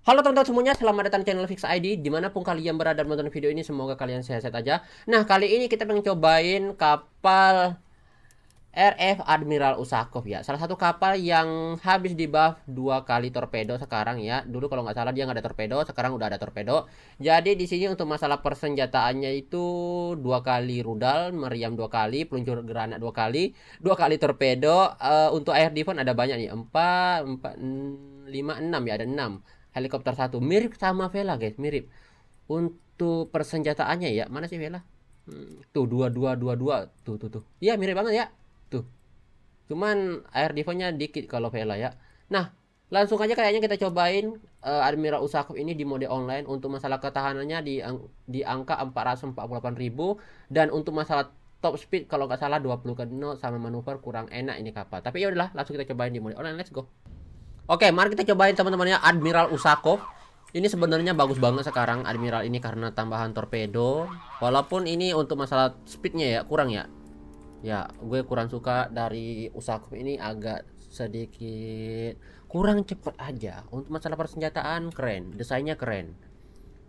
Halo teman-teman semuanya, selamat datang di channel Fix ID Dimanapun kalian berada menonton video ini, semoga kalian sehat-sehat aja Nah, kali ini kita pengen cobain kapal RF Admiral Usakov ya Salah satu kapal yang habis di buff dua kali torpedo sekarang ya Dulu kalau nggak salah dia nggak ada torpedo, sekarang udah ada torpedo Jadi di sini untuk masalah persenjataannya itu dua kali rudal, meriam dua kali, peluncur granat dua kali Dua kali torpedo, uh, untuk air defense ada banyak nih Empat, empat, 5, mm, 6 ya ada 6 helikopter satu mirip sama Vela guys mirip untuk persenjataannya ya mana sih Vela hmm, tuh dua dua dua dua tuh tuh tuh iya mirip banget ya tuh cuman air defaultnya dikit kalau Vela ya nah langsung aja kayaknya kita cobain uh, Admiral Usakov ini di mode online untuk masalah ketahanannya di di angka ribu dan untuk masalah top speed kalau nggak salah 20 knot sama manuver kurang enak ini kapal. Tapi ya udahlah, langsung kita cobain di mode online. Let's go. Oke, mari kita cobain teman-temannya Admiral Usakov. Ini sebenarnya bagus banget sekarang Admiral ini karena tambahan torpedo. Walaupun ini untuk masalah speednya ya kurang ya. Ya, gue kurang suka dari Usakov ini agak sedikit kurang cepet aja. Untuk masalah persenjataan keren, desainnya keren.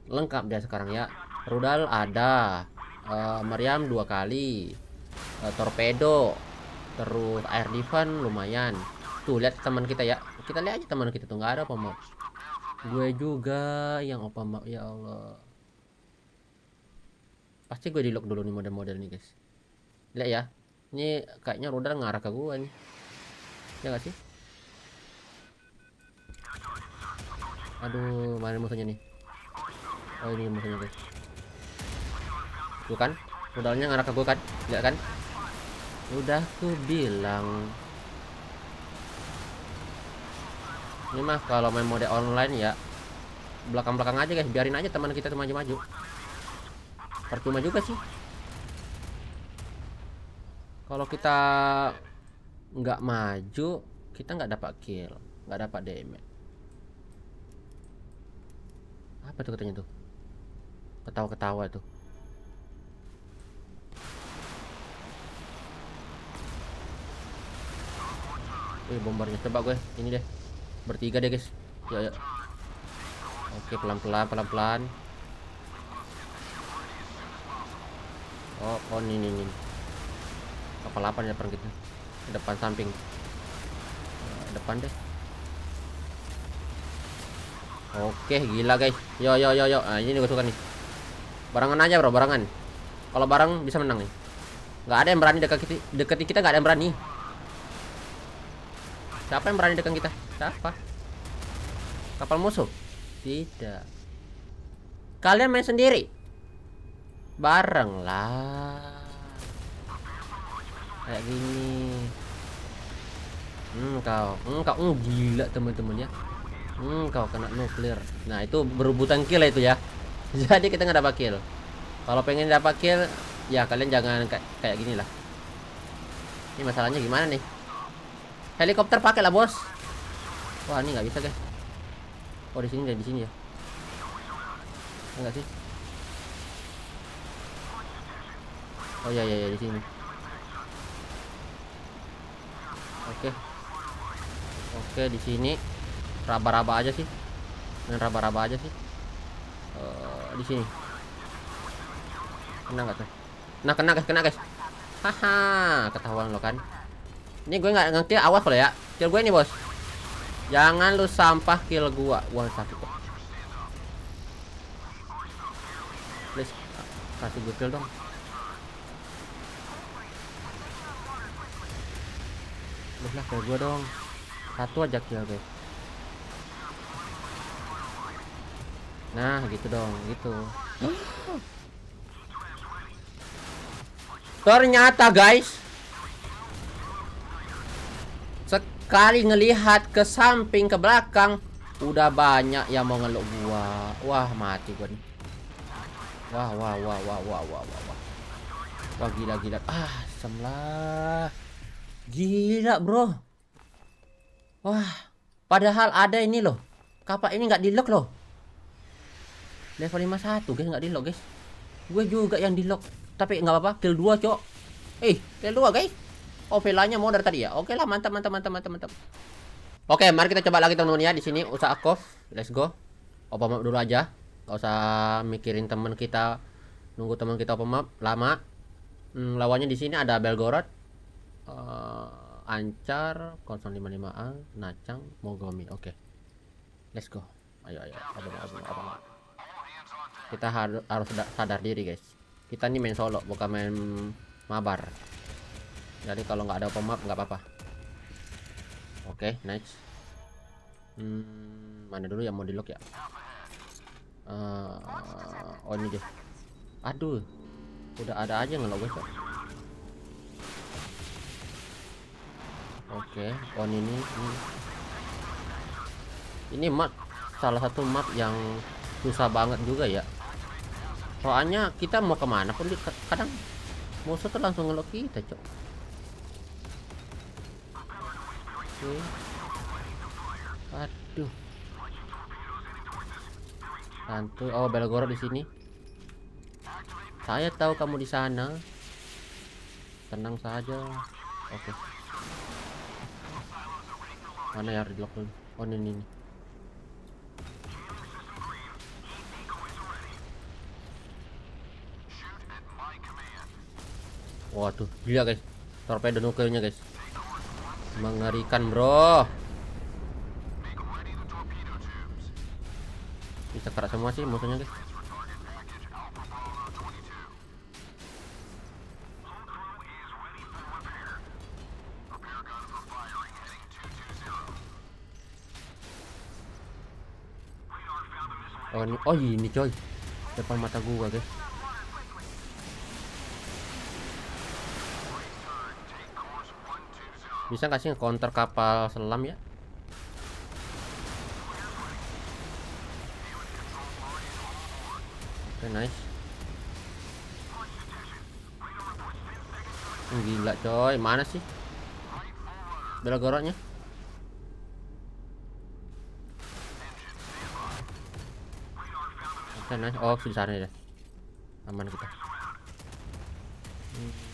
Lengkap dia sekarang ya. Rudal ada, uh, meriam dua kali, uh, torpedo, terus air defense lumayan. Tuh lihat teman kita ya, kita lihat aja teman kita tuh nggak ada apa-apa gue juga yang opa mak ya Allah pasti gue di lock dulu nih model-model nih guys lihat ya ini kayaknya rudal ngarah ke gue nih ya gak sih aduh mana musuhnya nih oh ini musuhnya guys tuh kan rudalnya ngarah ke gue kan lihat kan udah aku bilang ini mah kalau main mode online ya belakang-belakang aja guys biarin aja teman kita tuh maju-maju percuma juga sih kalau kita nggak maju kita nggak dapat kill nggak dapat damage apa tuh katanya tuh ketawa-ketawa tuh Wih bombarnya coba gue ini deh bertiga deh guys ya, ya. oke pelan-pelan pelan-pelan oh oh ini ini, ini. kapal apa ya perang kita depan samping eh, depan deh oke gila guys yo yo yo yo nah, ini gue suka nih barangan aja bro barangan kalau barang bisa menang nih nggak ada yang berani dekat kita deketin kita nggak ada yang berani siapa yang berani dekat kita Siapa? Kapal musuh? Tidak. Kalian main sendiri? Bareng lah. Kayak gini. Hmm, kau. Hmm, kau. Oh, gila teman-teman ya. Hmm, kau kena nuklir. Nah, itu berebutan kill itu ya. Jadi kita nggak dapat kill. Kalau pengen dapat kill, ya kalian jangan kayak kayak gini lah. Ini masalahnya gimana nih? Helikopter pakai lah, Bos. Wah ini nggak bisa guys. Oh di sini dan di sini ya. Enggak iya sih? Oh ya ya ya di sini. Oke. Oke di sini raba-raba aja sih. Dan raba-raba aja sih. Uh, di sini. Kena nggak tuh? Nah kena guys kena guys. Haha ketahuan lo kan. Ini gue nggak ngerti awas lo ya. Kill gue nih bos. Jangan lu sampah kill gua. Wah, sakit kok. Please kasih gua kill dong. Udah lah kayak gua dong. Satu aja kill guys. Nah, gitu dong, gitu. Ternyata guys, sekali ngelihat ke samping ke belakang udah banyak yang mau ngeluk gua. Wah, mati gua nih. Wah, wah, wah, wah, wah, wah, wah. Wah, wah gila gila. Ah, semlah. Gila, Bro. Wah, padahal ada ini loh. kapal ini nggak di lock loh. Level 51, guys, nggak di lock guys. Gue juga yang di lock Tapi nggak apa-apa, kill 2, Cok. Eh, kill 2, guys. Oh, villanya mau dari tadi ya. Oke okay lah, mantap mantap mantap mantap mantap. Oke, okay, mari kita coba lagi teman-teman ya di sini usaha akov. Let's go. Open map dulu aja. Gak usah mikirin teman kita nunggu teman kita open map lama. Hmm, lawannya di sini ada Belgorod. Uh, Ancar 055A, Nacang, Mogomi. Oke. Okay. Let's go. Ayo ayo, open map, open map. Kita harus sadar diri, guys. Kita ini main solo, bukan main mabar jadi kalau nggak ada map nggak apa-apa oke okay, nice hmm, mana dulu yang mau di lock ya uh, oh ini deh aduh udah ada aja ngelok guys oke okay, oh, on ini ini, ini mat salah satu map yang susah banget juga ya soalnya kita mau kemana pun kadang musuh tuh langsung ngelok kita cok Oke. Aduh. Santuy. Oh, Belgorod di sini. Saya tahu kamu di sana. Tenang saja. Oke. Okay. Mana ya redlock dulu? Oh, ini ini. Waduh, gila guys. Torpedo nuklirnya guys. Mengerikan bro Bisa kerak semua sih musuhnya guys Oh ini, oh ini coy Depan mata gua guys Bisa nggak sih counter kapal selam ya? Oke, okay, nice. Hmm, gila coy, mana sih? Bela goroknya? Oke, okay, nice. Oh, sudah sana ya. Aman kita. Hmm.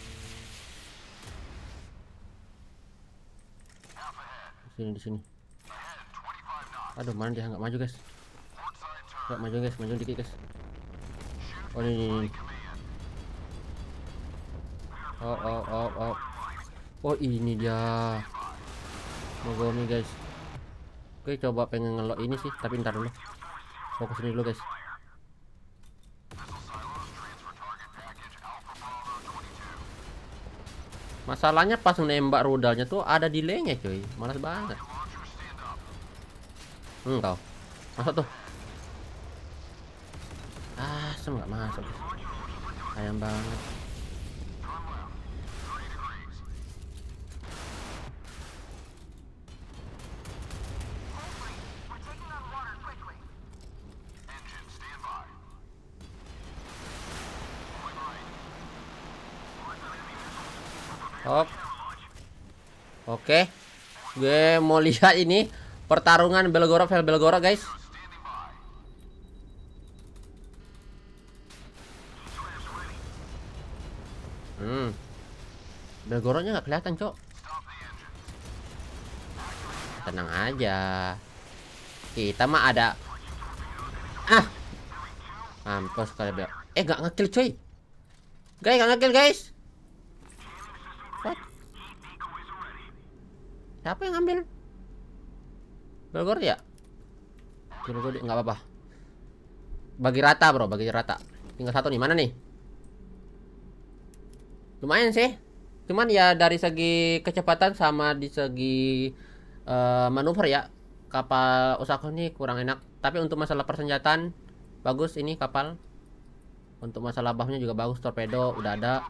sini di sini aduh mana dia nggak maju guys nggak maju guys maju dikit guys oh ini, ini, oh oh oh oh oh ini dia mogomi guys oke coba pengen ngelok ini sih tapi ntar dulu fokus ini dulu guys Masalahnya pas nembak rudalnya tuh ada delaynya cuy. Malas banget. Hmm, Masuk tuh. Ah, semoga masuk. Sayang banget. Hop. Oke. Gue mau lihat ini pertarungan Belgorod vs Belgorod, guys. Hmm. Belgorodnya nggak kelihatan, Cok. Tenang aja. Kita mah ada Ah. Mampus kali Eh, nggak ngekill, cuy. Guys, nggak ngekill, guys. Siapa yang ambil Belgor ya? Belgor nggak apa-apa. Bagi rata, Bro, bagi rata. Tinggal satu nih, mana nih? Lumayan sih. Cuman ya dari segi kecepatan sama di segi uh, manuver ya, kapal Osaka ini kurang enak. Tapi untuk masalah persenjataan bagus ini kapal. Untuk masalah bahunya juga bagus, torpedo udah ada.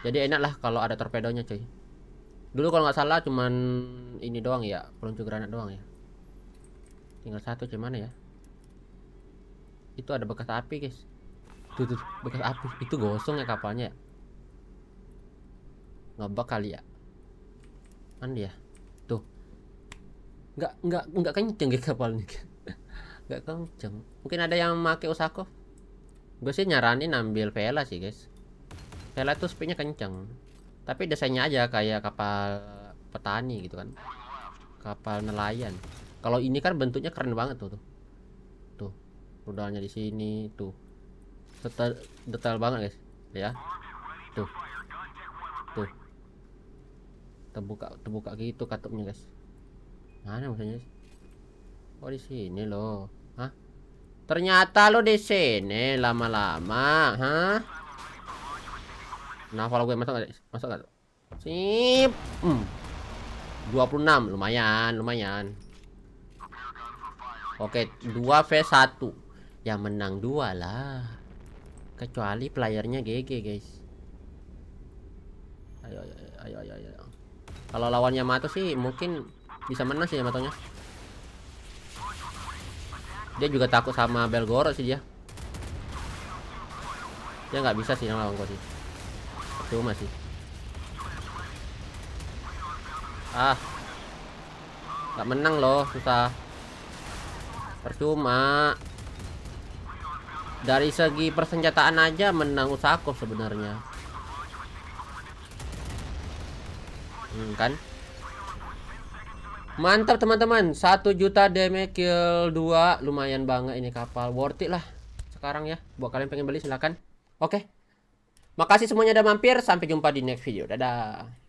Jadi enak lah kalau ada torpedonya, cuy dulu kalau nggak salah cuman ini doang ya peluncur granat doang ya tinggal satu cuman ya itu ada bekas api guys tuh, tuh bekas api itu gosong ya kapalnya ya ngebak kali ya kan dia ya? tuh nggak nggak nggak kenceng ya kapalnya nggak kenceng mungkin ada yang pakai usako gue sih nyaranin ambil vela sih guys vela tuh speednya kenceng tapi desainnya aja kayak kapal petani gitu kan kapal nelayan kalau ini kan bentuknya keren banget tuh tuh, tuh rudalnya di sini tuh detail detail banget guys ya tuh tuh terbuka terbuka gitu katupnya guys mana maksudnya oh di sini loh Hah? ternyata lo di sini lama-lama hah Nah, follow gue masuk gak? Masuk gak? Sip. Hmm. 26 lumayan, lumayan. Oke, 2v1. yang menang 2 lah. Kecuali playernya GG, guys. Ayo ayo ayo ayo Kalau lawannya mati sih mungkin bisa menang sih Matonya. Dia juga takut sama Belgorod sih dia. Dia nggak bisa sih yang lawan gua sih. Tuh masih. Ah. Gak menang loh, susah. Percuma. Dari segi persenjataan aja menang Usakov sebenarnya. Hmm, kan? Mantap teman-teman, 1 juta damage kill 2 lumayan banget ini kapal. Worth it lah sekarang ya. Buat kalian pengen beli silahkan Oke. Okay. Makasih semuanya udah mampir. Sampai jumpa di next video. Dadah.